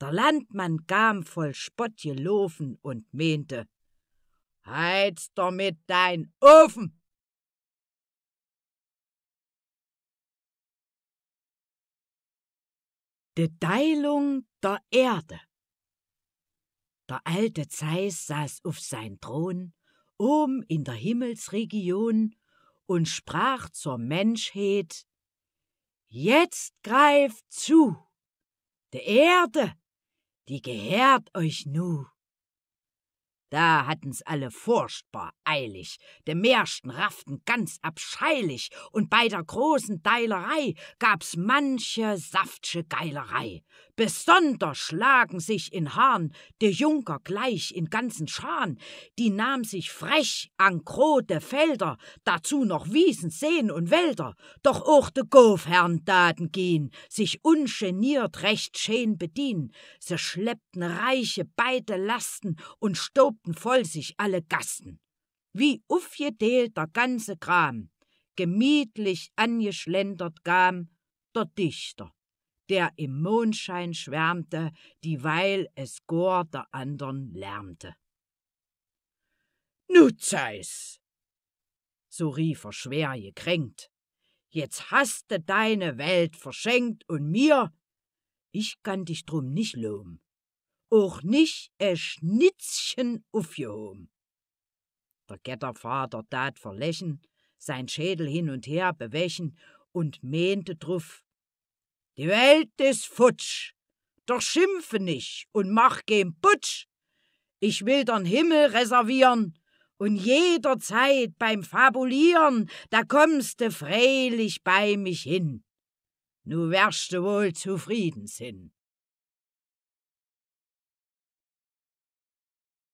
Der Landmann kam voll Spott gelaufen und meinte, Heiz damit dein Ofen! Die Teilung der Erde. Der alte Zeiss saß auf sein Thron, oben in der Himmelsregion, und sprach zur Menschheit, Jetzt greift zu! Die Erde die gehört euch nu. Da hatten's alle furchtbar eilig, de Meersten rafften ganz abscheilig, und bei der großen Deilerei gab's manche saftsche Geilerei. Besonders schlagen sich in Haaren de Junker gleich in ganzen Scharen, die nahm sich frech an grote Felder, dazu noch Wiesen, Seen und Wälder, doch auch de Goofherrn daten gehen, sich ungeniert recht schön bedienen, se schleppten reiche beide Lasten und stob hielten voll sich alle Gasten. Wie aufgedeelt der ganze Kram, gemietlich angeschlendert kam der Dichter, der im Mondschein schwärmte, dieweil es Gor der andern lärmte. Nu zeis! So rief er schwer gekränkt. Jetzt hast du deine Welt verschenkt und mir, ich kann dich drum nicht loben auch nicht e Schnitzchen aufgehoben. Der Gettervater tat verlächen, sein Schädel hin und her bewächen und mehnte drauf. Die Welt ist futsch, doch schimpfe nicht und mach kein Putsch. Ich will den Himmel reservieren und jederzeit beim Fabulieren, da kommst du freilich bei mich hin. Nu wärst du wohl zufrieden sinn.